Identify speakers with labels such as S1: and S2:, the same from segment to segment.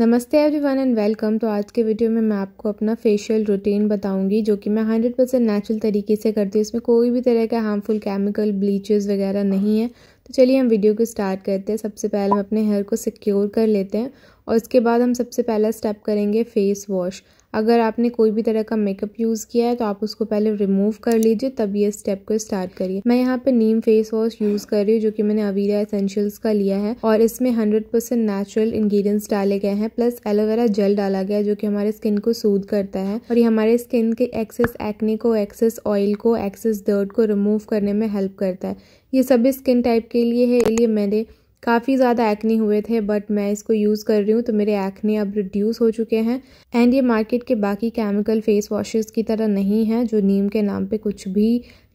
S1: नमस्ते everyone and welcome तो आज के वीडियो में मैं आपको अपना फेशियल रूटीन बताऊंगी जो कि मैं 100% परसेंट नेचुरल तरीके से करती हूँ इसमें कोई भी तरह का हार्मफुल केमिकल ब्लीचेस वगैरह नहीं है तो चलिए हम वीडियो को स्टार्ट करते हैं सबसे पहले हम अपने हेयर को सिक्योर कर लेते हैं और इसके बाद हम सबसे पहला स्टेप करेंगे फेस वॉश अगर आपने कोई भी तरह का मेकअप यूज़ किया है तो आप उसको पहले रिमूव कर लीजिए तब ये स्टेप को स्टार्ट करिए मैं यहाँ पे नीम फेस वॉश यूज़ कर रही हूँ जो कि मैंने अवीरा एसेंशियल्स का लिया है और इसमें हंड्रेड परसेंट नेचुरल इन्ग्रीडियंट्स डाले गए हैं प्लस एलोवेरा जेल डाला गया है जो कि हमारे स्किन को सूद करता है और ये हमारे स्किन के एक्सेस एक्ने को एक्सेस ऑयल को एक्सेस दर्द को रिमूव करने में हेल्प करता है ये सभी स्किन टाइप के लिए है इसलिए मैंने काफ़ी ज़्यादा एक्ने हुए थे बट मैं इसको यूज़ कर रही हूँ तो मेरे एक्ने अब रिड्यूस हो चुके हैं एंड ये मार्केट के बाकी केमिकल फेस वॉशेस की तरह नहीं है जो नीम के नाम पे कुछ भी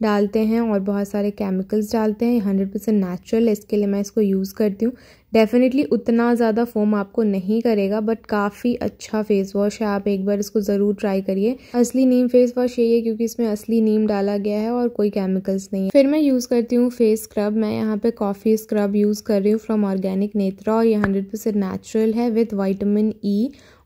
S1: डालते हैं और बहुत सारे केमिकल्स डालते हैं हंड्रेड परसेंट नेचुरल है इसके लिए मैं इसको यूज़ करती हूँ डेफिनेटली उतना ज़्यादा फोम आपको नहीं करेगा बट काफ़ी अच्छा फेस वॉश है आप एक बार इसको ज़रूर ट्राई करिए असली नीम फेस वॉश यही है क्योंकि इसमें असली नीम डाला गया है और कोई केमिकल्स नहीं है फिर मैं यूज़ करती हूँ फेस स्क्रब मैं यहाँ पे कॉफ़ी स्क्रब यूज़ कर रही हूँ फ्रॉम ऑर्गेनिक नेत्रा और ये हंड्रेड परसेंट नेचुरल है विथ वाइटामिन ई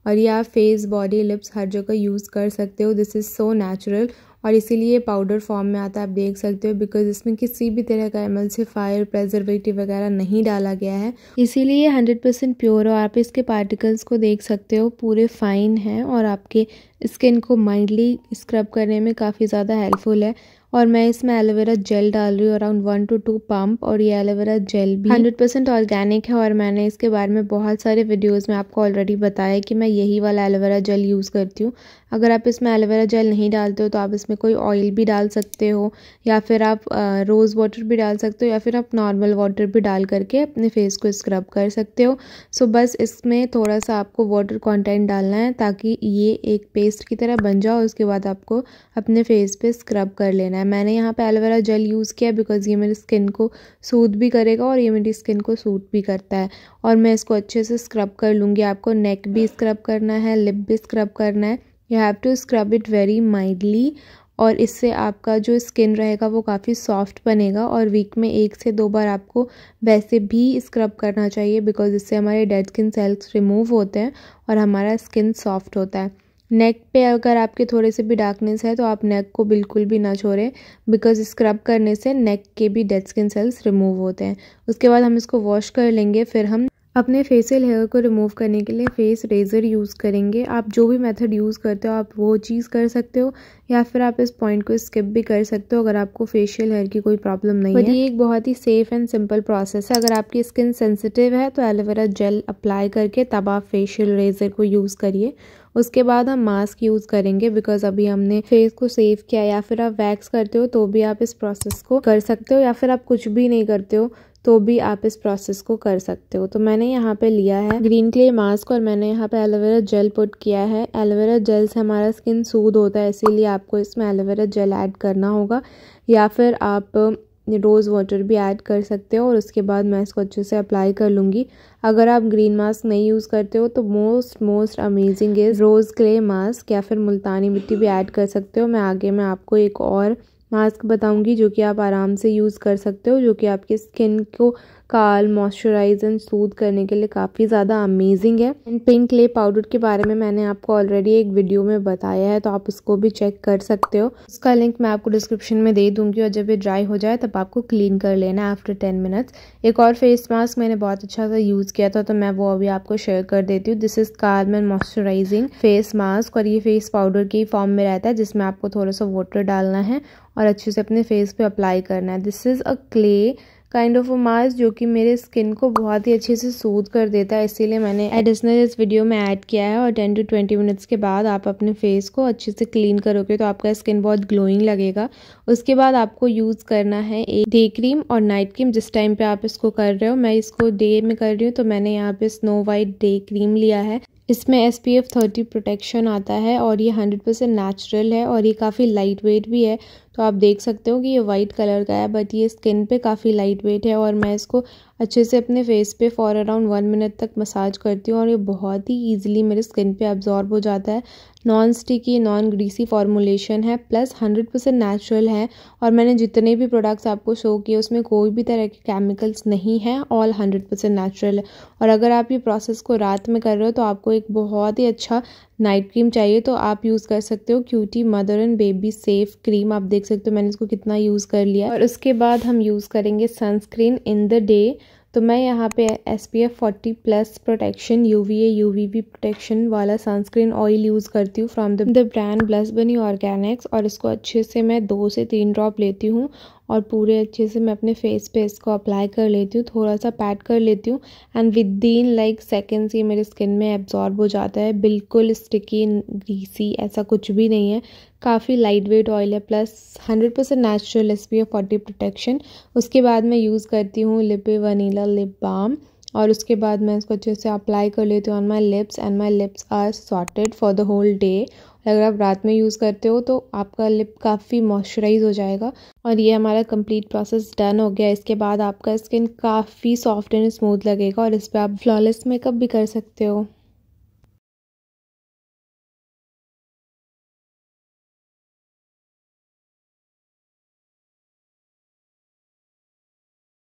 S1: और ये आप फेस बॉडी लिप्स हर जगह यूज़ कर सकते हो दिस इज़ सो नेचुरल और इसीलिए पाउडर फॉर्म में आता है आप देख सकते हो बिकॉज इसमें किसी भी तरह का एमल्सिफायर प्रेजर्वेटिव वगैरह नहीं डाला गया है इसीलिए हंड्रेड परसेंट प्योर और आप इसके पार्टिकल्स को देख सकते हो पूरे फाइन हैं और आपके स्किन को माइंडली स्क्रब करने में काफ़ी ज़्यादा हेल्पफुल है और मैं इसमें एलोवेरा जेल डाल रही हूँ around one two two pump और ये एलोवेरा जेल भी हंड्रेड परसेंट ऑर्गेनिक है और मैंने इसके बारे में बहुत सारे वीडियोस में आपको ऑलरेडी बताया कि मैं यही वाला एलोवेरा जेल यूज़ करती हूँ अगर आप इसमें एलोवेरा जेल नहीं डालते हो तो आप इसमें कोई ऑयल भी डाल सकते हो या फिर आप रोज़ वाटर भी डाल सकते हो या फिर आप नॉर्मल वाटर भी डाल करके अपने फेस को स्क्रब कर सकते हो सो बस इसमें थोड़ा सा आपको वाटर कॉन्टेंट डालना है ताकि ये एक पेस्ट की तरह बन जाओ उसके बाद आपको अपने फेस पर स्क्रब कर लेना करना है मैंने यहाँ पे एलोवेरा जेल यूज़ किया बिकॉज़ ये मेरी स्किन को सूद भी करेगा और ये मेरी स्किन को सूट भी करता है और मैं इसको अच्छे से स्क्रब कर लूँगी आपको नेक भी स्क्रब करना है लिप भी स्क्रब करना है you have to scrub it very mildly और इससे आपका जो स्किन रहेगा वो काफ़ी सॉफ्ट बनेगा और वीक में एक से दो बार आपको वैसे भी स्क्रब करना चाहिए बिकॉज़ इससे हमारे डेड स्किन सेल्स रिमूव होते हैं और हमारा स्किन सॉफ्ट होता है नेक पे अगर आपके थोड़े से भी डार्कनेस है तो आप नेक को बिल्कुल भी ना छोड़ें बिकॉज स्क्रब करने से नेक के भी डेड स्किन सेल्स रिमूव होते हैं उसके बाद हम इसको वॉश कर लेंगे फिर हम अपने फेसियल हेयर को रिमूव करने के लिए फेस रेज़र यूज़ करेंगे आप जो भी मेथड यूज़ करते हो आप वो चीज़ कर सकते हो या फिर आप इस पॉइंट को स्किप भी कर सकते हो अगर आपको फेशियल हेयर की कोई प्रॉब्लम नहीं है ये एक बहुत ही सेफ़ एंड सिंपल प्रोसेस है अगर आपकी स्किन सेंसिटिव है तो एलोवेरा जेल अप्लाई करके तब आप फेशियल रेज़र को यूज़ करिए उसके बाद हम मास्क यूज़ करेंगे बिकॉज अभी हमने फेस को सेव किया या फिर आप वैक्स करते हो तो भी आप इस प्रोसेस को कर सकते हो या फिर आप कुछ भी नहीं करते हो तो भी आप इस प्रोसेस को कर सकते हो तो मैंने यहाँ पे लिया है ग्रीन क्ले मास्क और मैंने यहाँ पे एलोवेरा जेल पुट किया है एलोवेरा जेल से हमारा स्किन सूद होता है इसीलिए आपको इसमें एलोवेरा जेल ऐड करना होगा या फिर आप रोज़ वाटर भी ऐड कर सकते हो और उसके बाद मैं इसको अच्छे से अप्लाई कर लूँगी अगर आप ग्रीन मास्क नहीं यूज़ करते हो तो most most amazing is rose clay mask या फिर मुल्तानी मिट्टी भी ऐड कर सकते हो मैं आगे मैं आपको एक और मास्क बताऊंगी जो कि आप आराम से यूज़ कर सकते हो जो कि आपकी स्किन को काल मॉइस्चराइज एंड सूद करने के लिए काफ़ी ज़्यादा अमेजिंग है एंड पिंक ले पाउडर के बारे में मैंने आपको ऑलरेडी एक वीडियो में बताया है तो आप उसको भी चेक कर सकते हो उसका लिंक मैं आपको डिस्क्रिप्शन में दे दूंगी और जब ये ड्राई हो जाए तब आपको क्लीन कर लेना आफ्टर टेन मिनट्स एक और फेस मास्क मैंने बहुत अच्छा सा यूज़ किया था तो मैं वो अभी आपको शेयर कर देती हूँ this is calamine moisturising face mask और ये फेस पाउडर की फॉर्म में रहता है जिसमें आपको थोड़ा सा वाटर डालना है और अच्छे से अपने फेस पे अप्लाई करना है this is a clay kind of a mask जो कि मेरे स्किन को बहुत ही अच्छे से सूद कर देता है इसीलिए मैंने एडिशनल इस वीडियो में ऐड किया है और टेन टू ट्वेंटी मिनट्स के बाद आप अपने फेस को अच्छे से क्लीन करोगे तो आपका स्किन बहुत ग्लोइंग लगेगा उसके बाद आपको यूज़ करना है एक डे क्रीम और नाइट क्रीम जिस टाइम पे आप इसको कर रहे हो मैं इसको डे में कर रही हूँ तो मैंने यहाँ पे स्नो वाइट डे क्रीम लिया है इसमें S P F thirty protection आता है और ये हंड्रेड परसेंट नेचुरल है और ये काफ़ी लाइट वेट भी है तो आप देख सकते हो कि ये वाइट कलर का है बट ये स्किन पे काफ़ी लाइट वेट है और मैं इसको अच्छे से अपने फेस पे फॉर अराउंड वन मिनट तक मसाज करती हूँ और ये बहुत ही ईजिली मेरे स्किन पे अब्जॉर्ब हो जाता है non sticky non greasy formulation है प्लस हंड्रेड परसेंट नेचुरल है और मैंने जितने भी प्रोडक्ट्स आपको शो किए उसमें कोई भी तरह के केमिकल्स नहीं हैं ऑल हंड्रेड परसेंट नेचुरल है और अगर आप ये प्रोसेस को रात में कर रहे हो तो आपको एक बहुत ही अच्छा नाइट क्रीम चाहिए तो आप यूज़ कर सकते हो cutie mother and baby safe cream आप देख सकते हो मैंने इसको कितना यूज़ कर लिया और उसके बाद हम यूज़ करेंगे सनस्क्रीन इन द डे तो मैं यहाँ पे S P F forty plus protection U V A U V B protection वाला सनस्क्रीन ऑयल यूज़ करती हूँ from the brand blush bunny organics और इसको अच्छे से मैं दो से तीन ड्रॉप लेती हूँ और पूरे अच्छे से मैं अपने फेस पे इसको अप्लाई कर लेती हूँ थोड़ा सा पैट कर लेती हूँ and within like seconds ये मेरे स्किन में एब्जॉर्ब हो जाता है बिल्कुल स्टिकी ग्रीसी ऐसा कुछ भी नहीं है काफ़ी लाइट वेट ऑयल है plus hundred percent natural S P forty protection उसके बाद मैं यूज़ करती हूँ लिप वनीला लिप बाम और उसके बाद मैं इसको अच्छे से अप्लाई कर लेती हूँ on my lips and my lips are sorted for the whole day अगर आप रात में यूज़ करते हो तो आपका लिप काफ़ी मॉइस्चराइज हो जाएगा और ये हमारा कंप्लीट प्रोसेस डन हो गया इसके बाद आपका स्किन काफ़ी सॉफ्ट एंड स्मूथ लगेगा और इस पर आप फ्लॉलेस मेकअप भी कर सकते हो